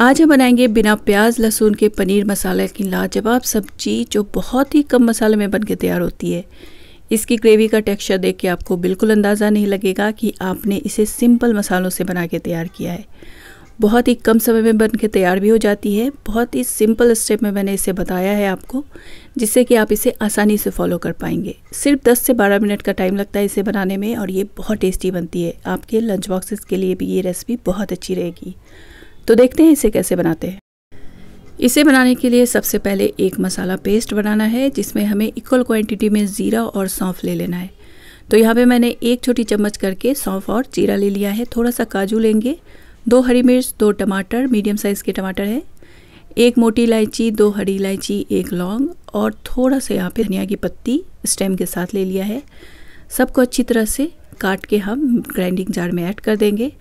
आज हम बनाएंगे बिना प्याज लहसुन के पनीर मसाले की लाजवाब सब्जी जो बहुत ही कम मसाले में बन के तैयार होती है इसकी ग्रेवी का टेक्सचर देख के आपको बिल्कुल अंदाज़ा नहीं लगेगा कि आपने इसे सिंपल मसालों से बना के तैयार किया है बहुत ही कम समय में बन के तैयार भी हो जाती है बहुत ही सिंपल स्टेप में मैंने इसे बताया है आपको जिससे कि आप इसे आसानी से फॉलो कर पाएंगे सिर्फ 10 से 12 मिनट का टाइम लगता है इसे बनाने में और ये बहुत टेस्टी बनती है आपके लंच बॉक्सेस के लिए भी ये रेसिपी बहुत अच्छी रहेगी तो देखते हैं इसे कैसे बनाते हैं इसे बनाने के लिए सबसे पहले एक मसाला पेस्ट बनाना है जिसमें हमें इक्वल क्वांटिटी में ज़ीरा और सौंफ ले लेना है तो यहाँ पे मैंने एक छोटी चम्मच करके सौंफ और जीरा ले लिया है थोड़ा सा काजू लेंगे दो हरी मिर्च दो टमाटर मीडियम साइज़ के टमाटर है एक मोटी इलायची दो हरी इलायची एक लौंग और थोड़ा सा यहाँ पे धनिया की पत्ती स्टेम के साथ ले लिया है सबको अच्छी तरह से काट के हम ग्राइंडिंग जार में ऐड कर देंगे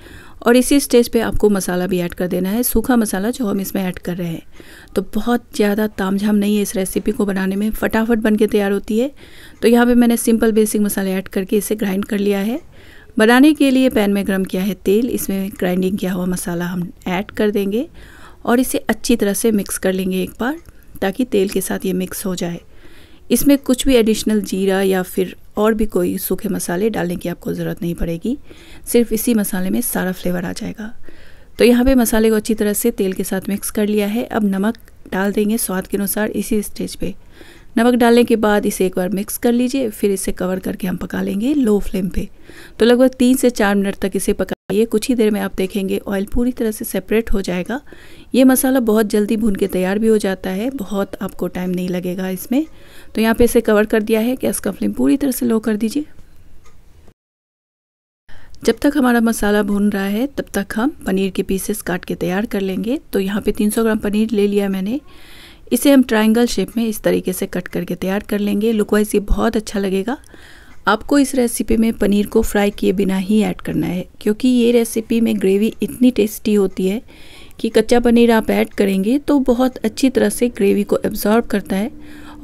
और इसी स्टेज पे आपको मसाला भी ऐड कर देना है सूखा मसाला जो हम इसमें ऐड कर रहे हैं तो बहुत ज़्यादा तामझाम नहीं है इस रेसिपी को बनाने में फटाफट बन के तैयार होती है तो यहाँ पर मैंने सिंपल बेसिक मसाले ऐड करके इसे ग्राइंड कर लिया है बनाने के लिए पैन में गर्म किया है तेल इसमें ग्राइंडिंग किया हुआ मसाला हम ऐड कर देंगे और इसे अच्छी तरह से मिक्स कर लेंगे एक बार ताकि तेल के साथ ये मिक्स हो जाए इसमें कुछ भी एडिशनल जीरा या फिर और भी कोई सूखे मसाले डालने की आपको ज़रूरत नहीं पड़ेगी सिर्फ इसी मसाले में सारा फ्लेवर आ जाएगा तो यहाँ पे मसाले को अच्छी तरह से तेल के साथ मिक्स कर लिया है अब नमक डाल देंगे स्वाद के अनुसार इसी स्टेज पे नमक डालने के बाद इसे एक बार मिक्स कर लीजिए फिर इसे कवर करके हम पका लेंगे लो फ्लेम पे तो लगभग तीन से चार मिनट तक इसे पकाइए कुछ ही देर में आप देखेंगे ऑयल पूरी तरह से सेपरेट हो जाएगा ये मसाला बहुत जल्दी भून के तैयार भी हो जाता है बहुत आपको टाइम नहीं लगेगा इसमें तो यहाँ पे इसे कवर कर दिया है गैस का फ्लेम पूरी तरह से लो कर दीजिए जब तक हमारा मसाला भून रहा है तब तक हम पनीर के पीसेस काट के तैयार कर लेंगे तो यहाँ पे 300 ग्राम पनीर ले लिया मैंने इसे हम ट्रायंगल शेप में इस तरीके से कट करके तैयार कर लेंगे लुकवाइज ये बहुत अच्छा लगेगा आपको इस रेसिपी में पनीर को फ्राई किए बिना ही ऐड करना है क्योंकि ये रेसिपी में ग्रेवी इतनी टेस्टी होती है कि कच्चा पनीर आप ऐड करेंगे तो बहुत अच्छी तरह से ग्रेवी को एब्जॉर्ब करता है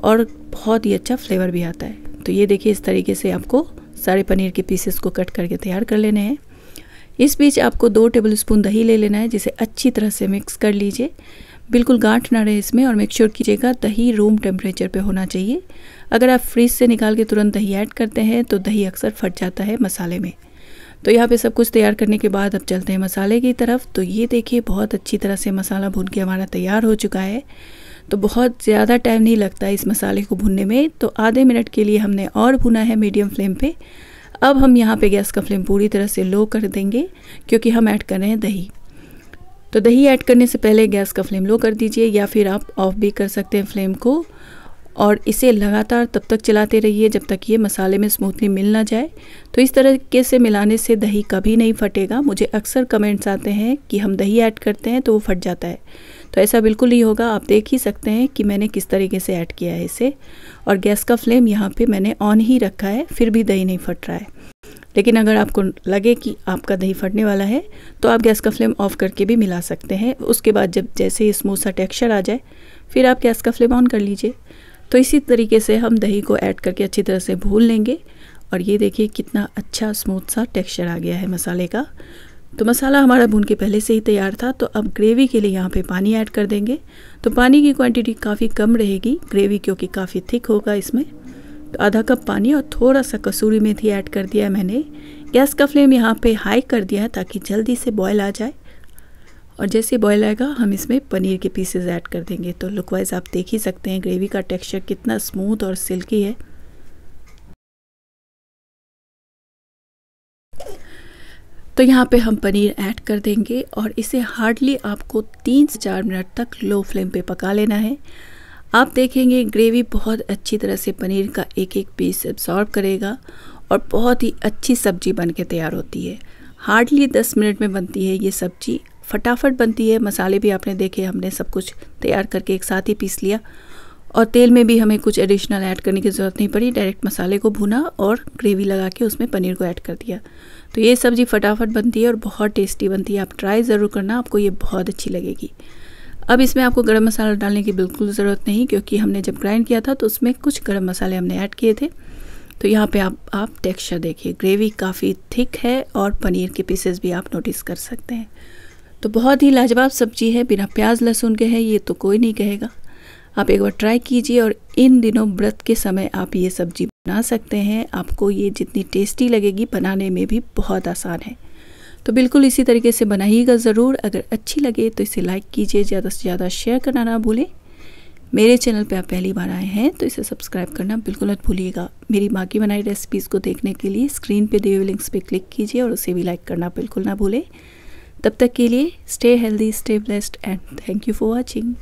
और बहुत ही अच्छा फ्लेवर भी आता है तो ये देखिए इस तरीके से आपको सारे पनीर के पीसेस को कट करके तैयार कर लेने हैं इस बीच आपको दो स्पून दही ले लेना है जिसे अच्छी तरह से मिक्स कर लीजिए बिल्कुल गांठ ना रहे इसमें और मेक श्योर कीजिएगा दही रूम टेम्परेचर पे होना चाहिए अगर आप फ्रिज से निकाल के तुरंत दही ऐड करते हैं तो दही अक्सर फट जाता है मसाले में तो यहाँ पे सब कुछ तैयार करने के बाद अब चलते हैं मसाले की तरफ तो ये देखिए बहुत अच्छी तरह से मसाला भून के हमारा तैयार हो चुका है तो बहुत ज़्यादा टाइम नहीं लगता इस मसाले को भुनने में तो आधे मिनट के लिए हमने और भुना है मीडियम फ्लेम पे अब हम यहाँ पे गैस का फ्लेम पूरी तरह से लो कर देंगे क्योंकि हम ऐड कर रहे हैं दही तो दही ऐड करने से पहले गैस का फ्लेम लो कर दीजिए या फिर आप ऑफ भी कर सकते हैं फ्लेम को और इसे लगातार तब तक चलाते रहिए जब तक ये मसाले में स्मूथली मिल ना जाए तो इस तरीके से मिलाने से दही कभी नहीं फटेगा मुझे अक्सर कमेंट्स आते हैं कि हम दही ऐड करते हैं तो वो फट जाता है तो ऐसा बिल्कुल नहीं होगा आप देख ही सकते हैं कि मैंने किस तरीके से ऐड किया है इसे और गैस का फ्लेम यहाँ पे मैंने ऑन ही रखा है फिर भी दही नहीं फट रहा है लेकिन अगर आपको लगे कि आपका दही फटने वाला है तो आप गैस का फ्लेम ऑफ करके भी मिला सकते हैं उसके बाद जब जैसे ही स्मूथ सा टेक्स्चर आ जाए फिर आप गैस का फ्लेम ऑन कर लीजिए तो इसी तरीके से हम दही को ऐड करके अच्छी तरह से भूल लेंगे और ये देखिए कितना अच्छा स्मूथ सा टेक्सचर आ गया है मसाले का तो मसाला हमारा भून के पहले से ही तैयार था तो अब ग्रेवी के लिए यहाँ पे पानी ऐड कर देंगे तो पानी की क्वांटिटी काफ़ी कम रहेगी ग्रेवी क्योंकि काफ़ी थिक होगा इसमें तो आधा कप पानी और थोड़ा सा कसूरी मेथी ऐड कर दिया है मैंने गैस का फ्लेम यहाँ पे हाई कर दिया है ताकि जल्दी से बॉयल आ जाए और जैसे बॉयल आएगा हम इसमें पनीर के पीसेज ऐड कर देंगे तो लुकवाइज आप देख ही सकते हैं ग्रेवी का टेक्स्चर कितना स्मूथ और सिल्की है तो यहाँ पे हम पनीर ऐड कर देंगे और इसे हार्डली आपको तीन से चार मिनट तक लो फ्लेम पे पका लेना है आप देखेंगे ग्रेवी बहुत अच्छी तरह से पनीर का एक एक पीस एब्जॉर्ब करेगा और बहुत ही अच्छी सब्जी बन के तैयार होती है हार्डली दस मिनट में बनती है ये सब्जी फटाफट बनती है मसाले भी आपने देखे हमने सब कुछ तैयार करके एक साथ ही पीस लिया और तेल में भी हमें कुछ एडिशनल ऐड करने की ज़रूरत नहीं पड़ी डायरेक्ट मसाले को भुना और ग्रेवी लगा के उसमें पनीर को ऐड कर दिया तो ये सब्ज़ी फटाफट बनती है और बहुत टेस्टी बनती है आप ट्राई ज़रूर करना आपको ये बहुत अच्छी लगेगी अब इसमें आपको गर्म मसाला डालने की बिल्कुल ज़रूरत नहीं क्योंकि हमने जब ग्राइंड किया था तो उसमें कुछ गर्म मसाले हमने ऐड किए थे तो यहाँ पे आप आप टेक्सचर देखिए ग्रेवी काफ़ी थिक है और पनीर के पीसेस भी आप नोटिस कर सकते हैं तो बहुत ही लाजवाब सब्जी है बिना प्याज लहसुन के है ये तो कोई नहीं कहेगा आप एक बार ट्राई कीजिए और इन दिनों व्रत के समय आप ये सब्जी बना सकते हैं आपको ये जितनी टेस्टी लगेगी बनाने में भी बहुत आसान है तो बिल्कुल इसी तरीके से बनाइएगा ज़रूर अगर अच्छी लगे तो इसे लाइक कीजिए ज़्यादा से ज़्यादा शेयर करना ना भूलें मेरे चैनल पे आप पहली बार आए हैं तो इसे सब्सक्राइब करना बिल्कुल मत भूलिएगा मेरी माँ की बनाई रेसिपीज़ को देखने के लिए स्क्रीन पे दिए हुए लिंक्स पे क्लिक कीजिए और उसे भी लाइक करना बिल्कुल ना भूलें तब तक के लिए stay healthy stay blessed and thank you for watching